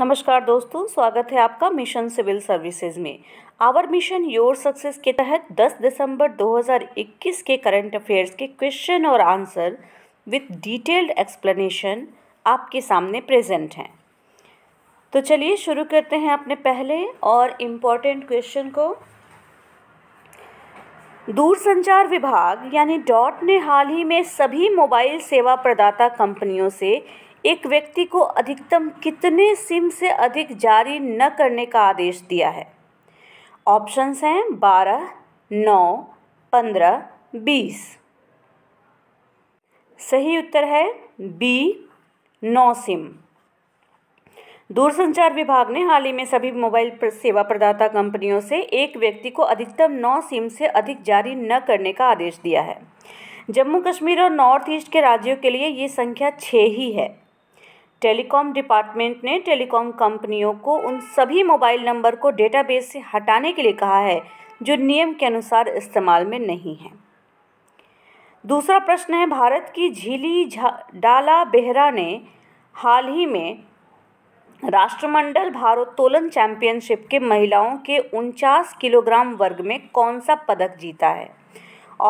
नमस्कार दोस्तों स्वागत है आपका मिशन सिविल सर्विसेज में आवर मिशन योर सक्सेस के तहत 10 दिसंबर 2021 के करंट अफेयर्स के क्वेश्चन और आंसर विद डिटेल्ड एक्सप्लेनेशन आपके सामने प्रेजेंट हैं तो चलिए शुरू करते हैं अपने पहले और इम्पॉर्टेंट क्वेश्चन को दूरसंचार विभाग यानी डॉट ने हाल ही में सभी मोबाइल सेवा प्रदाता कंपनियों से एक व्यक्ति को अधिकतम कितने सिम से अधिक जारी न करने का आदेश दिया है ऑप्शंस हैं बारह नौ पंद्रह बीस सही उत्तर है बी नौ सिम दूरसंचार विभाग ने हाल ही में सभी मोबाइल पर सेवा प्रदाता कंपनियों से एक व्यक्ति को अधिकतम नौ सिम से अधिक जारी न करने का आदेश दिया है जम्मू कश्मीर और नॉर्थ ईस्ट के राज्यों के लिए ये संख्या छः ही है टेलीकॉम डिपार्टमेंट ने टेलीकॉम कंपनियों को उन सभी मोबाइल नंबर को डेटाबेस से हटाने के लिए कहा है जो नियम के अनुसार इस्तेमाल में नहीं हैं दूसरा प्रश्न है भारत की झीली डाला बेहरा ने हाल ही में राष्ट्रमंडल भारोत्तोलन चैंपियनशिप के महिलाओं के उनचास किलोग्राम वर्ग में कौन सा पदक जीता है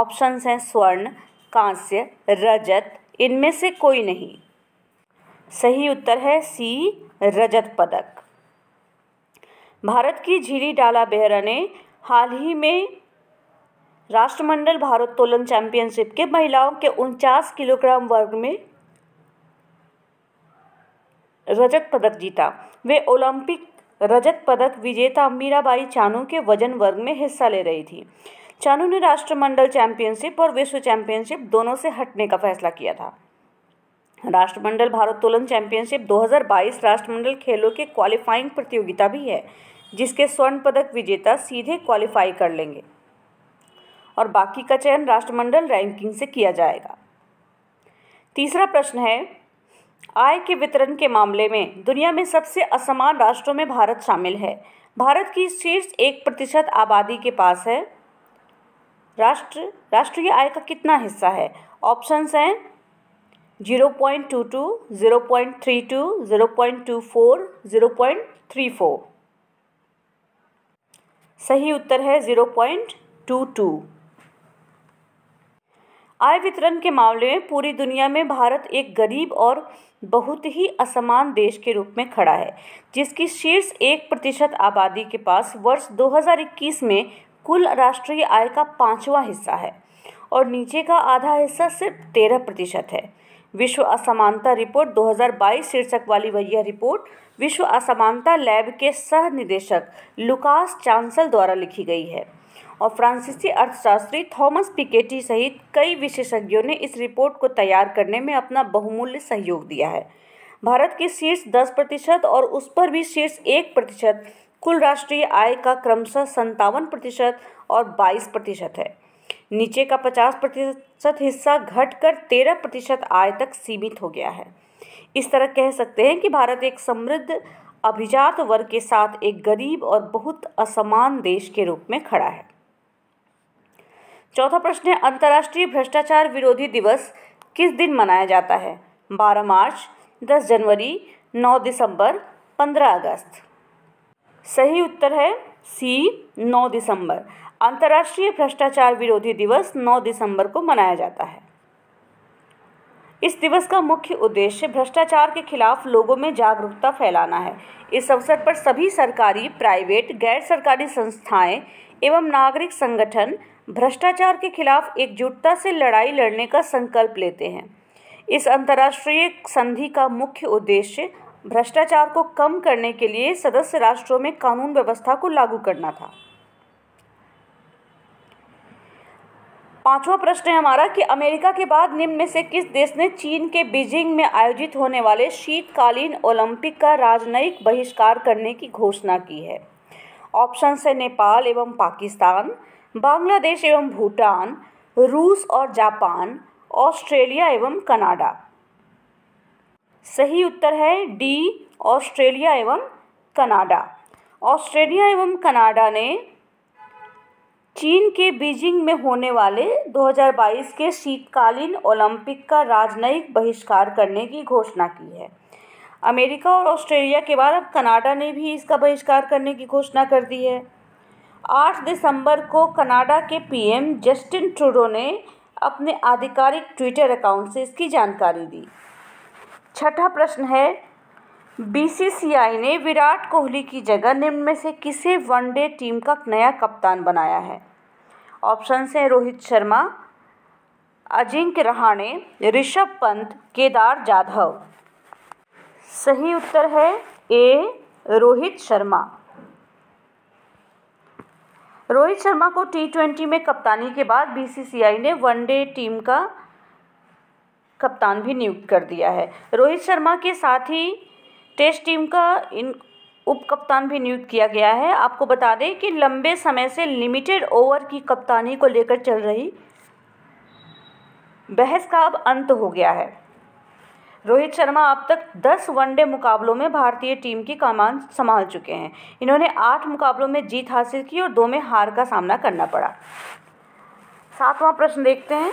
ऑप्शंस हैं स्वर्ण कांस्य रजत इनमें से कोई नहीं सही उत्तर है सी रजत पदक भारत की झीली डाला बेहरा ने हाल ही में राष्ट्रमंडल भारोत्तोलन चैंपियनशिप के महिलाओं के उनचास किलोग्राम वर्ग में रजत पदक जीता वे ओलंपिक रजत पदक विजेता मीराबाई चानू के वजन वर्ग में हिस्सा ले रही थी चानू ने राष्ट्रमंडल चैंपियनशिप और विश्व चैंपियनशिप दोनों से हटने का फैसला किया था राष्ट्रमंडल भारोत्तोलन चैंपियनशिप 2022 राष्ट्रमंडल खेलों के क्वालिफाइंग प्रतियोगिता भी है जिसके स्वर्ण पदक विजेता सीधे क्वालिफाई कर लेंगे और बाकी का चयन राष्ट्रमंडल रैंकिंग से किया जाएगा तीसरा प्रश्न है आय के वितरण के मामले में दुनिया में सबसे असमान राष्ट्रों में भारत शामिल है भारत की शीर्ष एक प्रतिशत आबादी के पास है राष्ट्र राष्ट्रीय आय का कितना हिस्सा है ऑप्शंस हैं zero point two two zero point three two zero point two four zero point three four सही उत्तर है ज़ीरो पॉइंट टू टू आय वितरण के मामले में पूरी दुनिया में भारत एक गरीब और बहुत ही असमान देश के रूप में खड़ा है जिसकी शीर्ष एक प्रतिशत आबादी के पास वर्ष 2021 में कुल राष्ट्रीय आय का पाँचवा हिस्सा है और नीचे का आधा हिस्सा सिर्फ तेरह प्रतिशत है विश्व असमानता रिपोर्ट 2022 शीर्षक वाली वह यह रिपोर्ट विश्व असमानता लैब के सह निदेशक लुकास चांसल द्वारा लिखी गई है और फ्रांसीसी अर्थशास्त्री थॉमस पिकेटी सहित कई विशेषज्ञों ने इस रिपोर्ट को तैयार करने में अपना बहुमूल्य सहयोग दिया है भारत के शीर्ष दस प्रतिशत और उस पर भी शीर्ष एक प्रतिशत कुल राष्ट्रीय आय का क्रमशः संतावन प्रतिशत और बाईस प्रतिशत है नीचे का 50 प्रतिशत हिस्सा घटकर 13 प्रतिशत आय तक सीमित हो गया है इस तरह कह सकते हैं कि भारत एक समृद्ध अभिजात वर्ग के साथ एक गरीब और बहुत असमान देश के रूप में खड़ा है चौथा प्रश्न है अंतर्राष्ट्रीय भ्रष्टाचार विरोधी दिवस किस दिन मनाया जाता है 12 मार्च 10 जनवरी 9 दिसंबर 15 अगस्त सही उत्तर है सी 9 दिसंबर अंतर्राष्ट्रीय भ्रष्टाचार विरोधी दिवस 9 दिसंबर को मनाया जाता है इस दिवस का मुख्य उद्देश्य भ्रष्टाचार के खिलाफ लोगों में जागरूकता फैलाना है इस अवसर पर सभी सरकारी प्राइवेट गैर सरकारी संस्थाएं एवं नागरिक संगठन भ्रष्टाचार के खिलाफ एकजुटता से लड़ाई लड़ने का संकल्प लेते हैं इस अंतर्राष्ट्रीय संधि का मुख्य उद्देश्य भ्रष्टाचार को कम करने के लिए सदस्य राष्ट्रों में कानून व्यवस्था को लागू करना था पांचवा प्रश्न है हमारा कि अमेरिका के बाद निम्न में से किस देश ने चीन के बीजिंग में आयोजित होने वाले शीतकालीन ओलंपिक का राजनयिक बहिष्कार करने की घोषणा की है ऑप्शन है नेपाल एवं पाकिस्तान बांग्लादेश एवं भूटान रूस और जापान ऑस्ट्रेलिया एवं कनाडा सही उत्तर है डी ऑस्ट्रेलिया एवं कनाडा ऑस्ट्रेलिया एवं कनाडा ने चीन के बीजिंग में होने वाले 2022 के शीतकालीन ओलंपिक का राजनयिक बहिष्कार करने की घोषणा की है अमेरिका और ऑस्ट्रेलिया के बाद अब कनाडा ने भी इसका बहिष्कार करने की घोषणा कर दी है 8 दिसंबर को कनाडा के पीएम जस्टिन ट्रूडो ने अपने आधिकारिक ट्विटर अकाउंट से इसकी जानकारी दी छठा प्रश्न है बीसीसीआई ने विराट कोहली की जगह निम्न में से किसे वनडे टीम का नया कप्तान बनाया है ऑप्शन हैं रोहित शर्मा अजिंक्य रहाणे ऋषभ पंत केदार जाधव सही उत्तर है ए रोहित शर्मा रोहित शर्मा को टी ट्वेंटी में कप्तानी के बाद बीसीसीआई ने वनडे टीम का कप्तान भी नियुक्त कर दिया है रोहित शर्मा के साथ ही टेस्ट टीम का इन उप कप्तान भी नियुक्त किया गया है आपको बता दें कि लंबे समय से लिमिटेड ओवर की कप्तानी को लेकर चल रही बहस का अब अंत हो गया है रोहित शर्मा अब तक 10 वनडे मुकाबलों में भारतीय टीम की कमान संभाल चुके हैं इन्होंने आठ मुकाबलों में जीत हासिल की और दो में हार का सामना करना पड़ा सातवां प्रश्न देखते हैं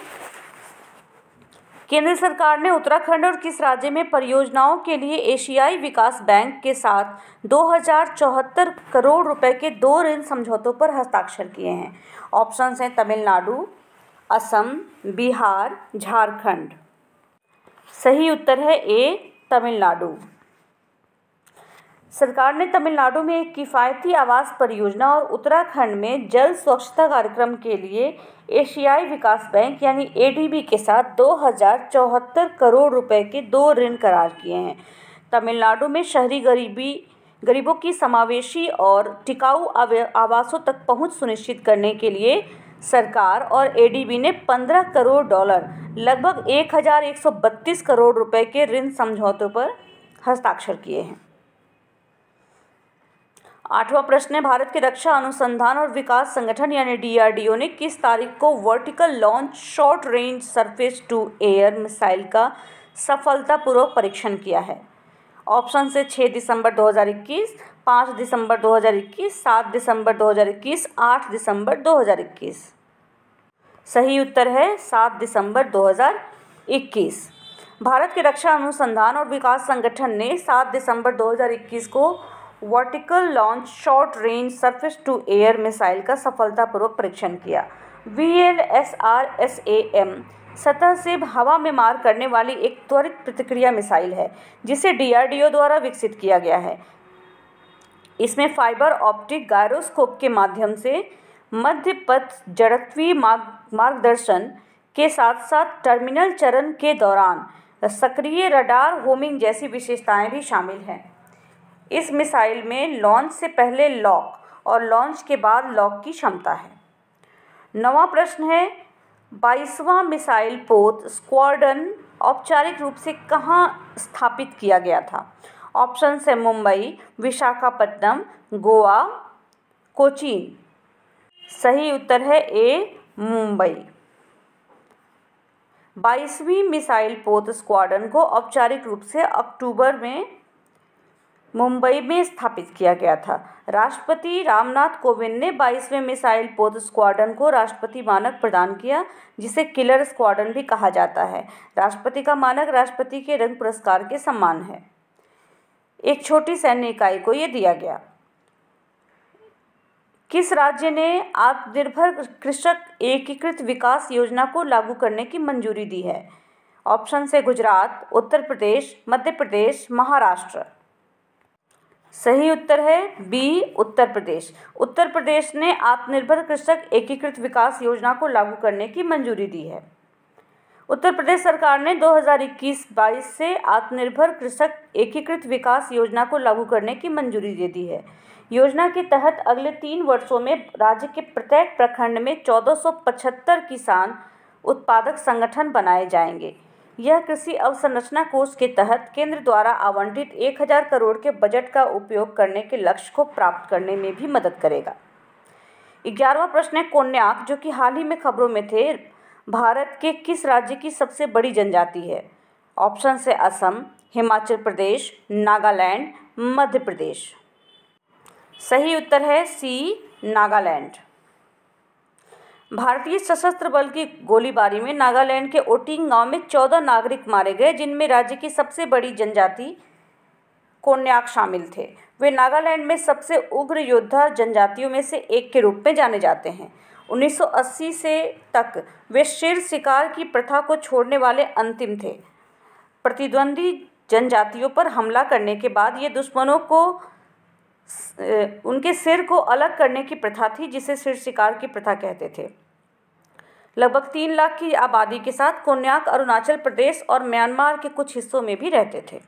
केंद्र सरकार ने उत्तराखंड और किस राज्य में परियोजनाओं के लिए एशियाई विकास बैंक के साथ दो करोड़ रुपए के दो ऋण समझौतों पर हस्ताक्षर किए हैं ऑप्शंस हैं तमिलनाडु असम बिहार झारखंड सही उत्तर है ए तमिलनाडु सरकार ने तमिलनाडु में एक किफ़ायती आवास परियोजना और उत्तराखंड में जल स्वच्छता कार्यक्रम के लिए एशियाई विकास बैंक यानी ए के साथ दो करोड़ रुपए के दो ऋण करार किए हैं तमिलनाडु में शहरी गरीबी गरीबों की समावेशी और टिकाऊ आवासों तक पहुंच सुनिश्चित करने के लिए सरकार और एडीबी ने 15 करोड़ डॉलर लगभग 1132 करोड़ रुपए के ऋण समझौतों पर हस्ताक्षर किए हैं आठवां प्रश्न है भारत के रक्षा अनुसंधान और विकास संगठन यानी डीआरडीओ ने किस तारीख को vertical launch short range surface to air missile का सफलतापूर्वक परीक्षण किया है ऑप्शन से 6 दिसंबर 2021, पाँच दिसंबर 2021, सात दिसंबर 2021, आठ दिसंबर 2021। सही उत्तर है 7 दिसंबर 2021। भारत के रक्षा अनुसंधान और विकास संगठन ने 7 दिसंबर 2021 को vertical launch short range surface to air missile का सफलतापूर्वक परीक्षण किया V L S R S A M सतह से हवा में मार करने वाली एक त्वरित प्रतिक्रिया मिसाइल है जिसे डीआरडीओ द्वारा विकसित किया गया है इसमें फाइबर ऑप्टिक गायरोस्कोप के माध्यम से मध्य पथ जड़त्वी मार्ग मार्गदर्शन के साथ साथ टर्मिनल चरण के दौरान सक्रिय रडार होमिंग जैसी विशेषताएं भी शामिल हैं इस मिसाइल में लॉन्च से पहले लॉक और लॉन्च के बाद लॉक की क्षमता है नवा प्रश्न है बाईसवां मिसाइल पोत स्क्वाडन औपचारिक रूप से कहाँ स्थापित किया गया था ऑप्शन है मुंबई विशाखापट्टनम गोवा कोचीन सही उत्तर है ए मुंबई बाईसवीं मिसाइल पोत स्क्वाडन को औपचारिक रूप से अक्टूबर में मुंबई में स्थापित किया गया था राष्ट्रपति रामनाथ कोविंद ने बाईसवें मिसाइल पोत स्क्वाडन को राष्ट्रपति मानक प्रदान किया जिसे किलर स्क्वाडन भी कहा जाता है राष्ट्रपति का मानक राष्ट्रपति के रंग पुरस्कार के सम्मान है एक छोटी सैन्य इकाई को यह दिया गया किस राज्य ने आत्मनिर्भर कृषक एकीकृत विकास योजना को लागू करने की मंजूरी दी है ऑप्शन से गुजरात उत्तर प्रदेश मध्य प्रदेश महाराष्ट्र सही उत्तर है बी उत्तर प्रदेश उत्तर प्रदेश ने आत्मनिर्भर कृषक एकीकृत विकास योजना को लागू करने की मंजूरी दी है उत्तर प्रदेश सरकार ने 2021-22 से आत्मनिर्भर कृषक एकीकृत विकास योजना को लागू करने की मंजूरी दे दी है योजना के तहत अगले तीन वर्षों में राज्य के प्रत्येक प्रखंड में 1475 किसान उत्पादक संगठन बनाए जाएंगे यह कृषि अवसंरचना कोष के तहत केंद्र द्वारा आवंटित 1000 करोड़ के बजट का उपयोग करने के लक्ष्य को प्राप्त करने में भी मदद करेगा ग्यारहवा प्रश्न है कोन्याक जो कि हाल ही में खबरों में थे भारत के किस राज्य की सबसे बड़ी जनजाति है ऑप्शन से असम हिमाचल प्रदेश नागालैंड मध्य प्रदेश सही उत्तर है सी नागालैंड भारतीय सशस्त्र बल की गोलीबारी में नागालैंड के ओटिंग गांव में चौदह नागरिक मारे गए जिनमें राज्य की सबसे बड़ी जनजाति कोन्याक शामिल थे वे नागालैंड में सबसे उग्र योद्धा जनजातियों में से एक के रूप में जाने जाते हैं 1980 से तक वे शेर शिकार की प्रथा को छोड़ने वाले अंतिम थे प्रतिद्वंदी जनजातियों पर हमला करने के बाद ये दुश्मनों को उनके सिर को अलग करने की प्रथा थी जिसे सिर शिकार की प्रथा कहते थे लगभग तीन लाख की आबादी के साथ कोन्याक अरुणाचल प्रदेश और म्यांमार के कुछ हिस्सों में भी रहते थे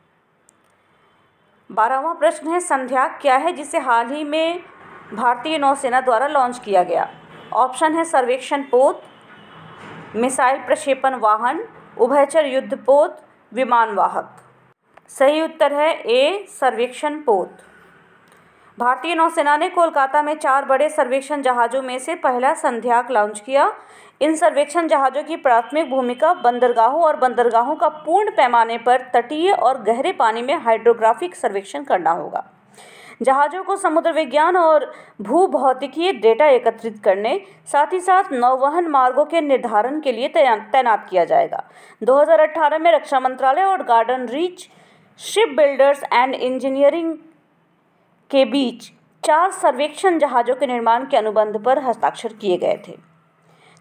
बारहवां प्रश्न है संध्या क्या है जिसे हाल ही में भारतीय नौसेना द्वारा लॉन्च किया गया ऑप्शन है सर्वेक्षण पोत मिसाइल प्रक्षेपण वाहन उभयचर युद्ध पोत विमान वाहक सही उत्तर है ए सर्वेक्षण पोत भारतीय नौसेना ने कोलकाता में चार बड़े सर्वेक्षण जहाज़ों में से पहला संध्याक लॉन्च किया इन सर्वेक्षण जहाज़ों की प्राथमिक भूमिका बंदरगाहों और बंदरगाहों का पूर्ण पैमाने पर तटीय और गहरे पानी में हाइड्रोग्राफिक सर्वेक्षण करना होगा जहाज़ों को समुद्र विज्ञान और भू भौतिकीय डेटा एकत्रित करने साथ ही साथ नौवहन मार्गों के निर्धारण के लिए तैनात किया जाएगा 2018 में रक्षा मंत्रालय और गार्डन रीच शिप बिल्डर्स एंड इंजीनियरिंग के बीच चार सर्वेक्षण जहाज़ों के निर्माण के अनुबंध पर हस्ताक्षर किए गए थे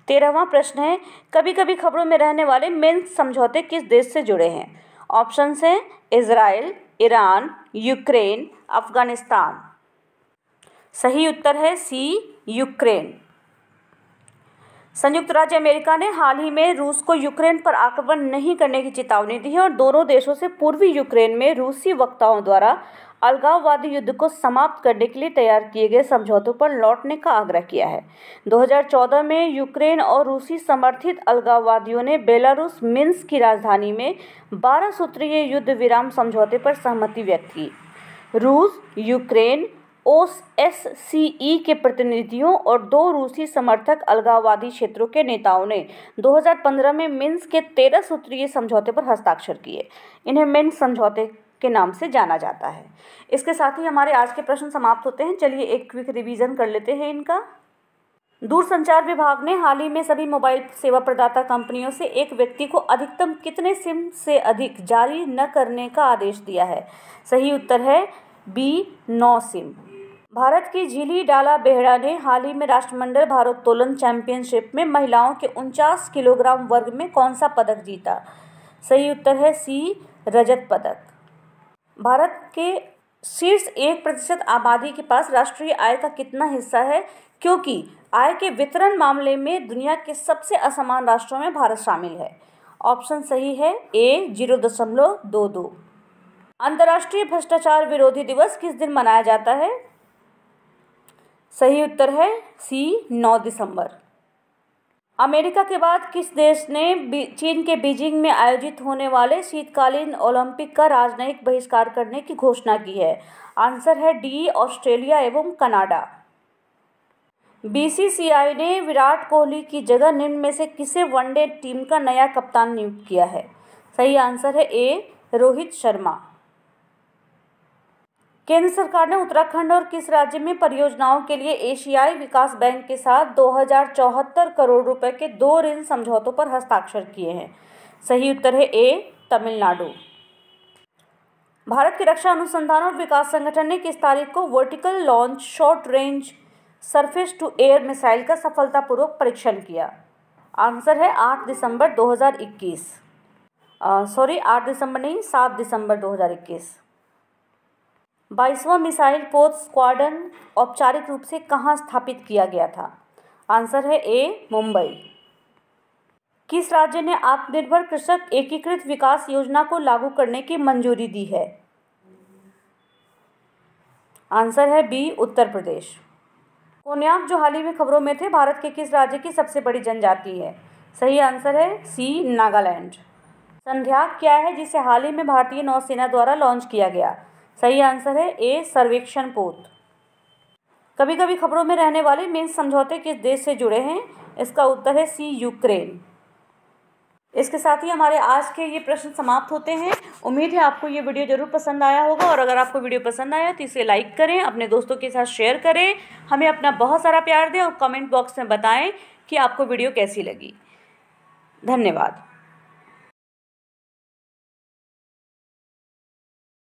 तेरहवा प्रश्न है कभी कभी खबरों में रहने वाले मेन समझौते किस देश से जुड़े हैं ऑप्शंस हैं इसराइल ईरान यूक्रेन अफगानिस्तान सही उत्तर है सी यूक्रेन संयुक्त राज्य अमेरिका ने हाल ही में रूस को यूक्रेन पर आक्रमण नहीं करने की चेतावनी दी है और दोनों देशों से पूर्वी यूक्रेन में रूसी वक्ताओं द्वारा अलगाववादी युद्ध को समाप्त करने के लिए तैयार किए गए समझौतों पर लौटने का आग्रह किया है 2014 में यूक्रेन और रूसी समर्थित अलगाववादियों ने बेलारूस मिन्स की राजधानी में 12 सूत्रीय युद्ध विराम समझौते पर सहमति व्यक्त की रूस यूक्रेन ओस एस सी ई के प्रतिनिधियों और दो रूसी समर्थक अलगाववादी क्षेत्रों के नेताओं ने 2015 में मिन्स के तेरह सूत्रीय समझौते पर हस्ताक्षर किए इन्हें मिन्स समझौते के नाम से जाना जाता है इसके साथ ही हमारे आज के प्रश्न समाप्त होते हैं चलिए एक क्विक रिवीजन कर लेते हैं इनका दूरसंचार विभाग ने हाल ही में सभी मोबाइल सेवा प्रदाता कंपनियों से एक व्यक्ति को अधिकतम कितने सिम से अधिक जारी न करने का आदेश दिया है सही उत्तर है बी नौ सिम भारत की झीली डाला बेहड़ा ने हाल ही में राष्ट्रमंडल भारोत्तोलन चैंपियनशिप में महिलाओं के उनचास किलोग्राम वर्ग में कौन सा पदक जीता सही उत्तर है सी रजत पदक भारत के शीर्ष एक प्रतिशत आबादी के पास राष्ट्रीय आय का कितना हिस्सा है क्योंकि आय के वितरण मामले में दुनिया के सबसे असमान राष्ट्रों में भारत शामिल है ऑप्शन सही है ए जीरो दशमलव दो दो अंतर्राष्ट्रीय भ्रष्टाचार विरोधी दिवस किस दिन मनाया जाता है सही उत्तर है सी नौ दिसंबर अमेरिका के बाद किस देश ने चीन के बीजिंग में आयोजित होने वाले शीतकालीन ओलंपिक का राजनयिक बहिष्कार करने की घोषणा की है आंसर है डी ऑस्ट्रेलिया एवं कनाडा बीसीसीआई ने विराट कोहली की जगह निम्न में से किसे वनडे टीम का नया कप्तान नियुक्त किया है सही आंसर है ए रोहित शर्मा केंद्र सरकार ने उत्तराखंड और किस राज्य में परियोजनाओं के लिए एशियाई विकास बैंक के साथ दो करोड़ रुपए के दो ऋण समझौतों पर हस्ताक्षर किए हैं सही उत्तर है ए तमिलनाडु भारत के रक्षा अनुसंधान और विकास संगठन ने किस तारीख को vertical launch short range surface to air missile का सफलतापूर्वक परीक्षण किया आंसर है आठ दिसंबर दो सॉरी आठ दिसंबर नहीं सात दिसंबर दो बाईसवां मिसाइल पोत स्क्वाडन औपचारिक रूप से कहाँ स्थापित किया गया था आंसर है ए मुंबई किस राज्य ने आत्मनिर्भर कृषक एकीकृत विकास योजना को लागू करने की मंजूरी दी है आंसर है बी उत्तर प्रदेश कोन्याक जो हाल ही में खबरों में थे भारत के किस राज्य की सबसे बड़ी जनजाति है सही आंसर है सी नागालैंड संध्या क्या है जिसे हाल ही में भारतीय नौसेना द्वारा लॉन्च किया गया सही आंसर है ए सर्वेक्षण पोत कभी कभी खबरों में रहने वाले मेन समझौते किस देश से जुड़े हैं इसका उत्तर है सी यूक्रेन इसके साथ ही हमारे आज के ये प्रश्न समाप्त होते हैं उम्मीद है आपको ये वीडियो ज़रूर पसंद आया होगा और अगर आपको वीडियो पसंद आया तो इसे लाइक करें अपने दोस्तों के साथ शेयर करें हमें अपना बहुत सारा प्यार दें और कमेंट बॉक्स में बताएं कि आपको वीडियो कैसी लगी धन्यवाद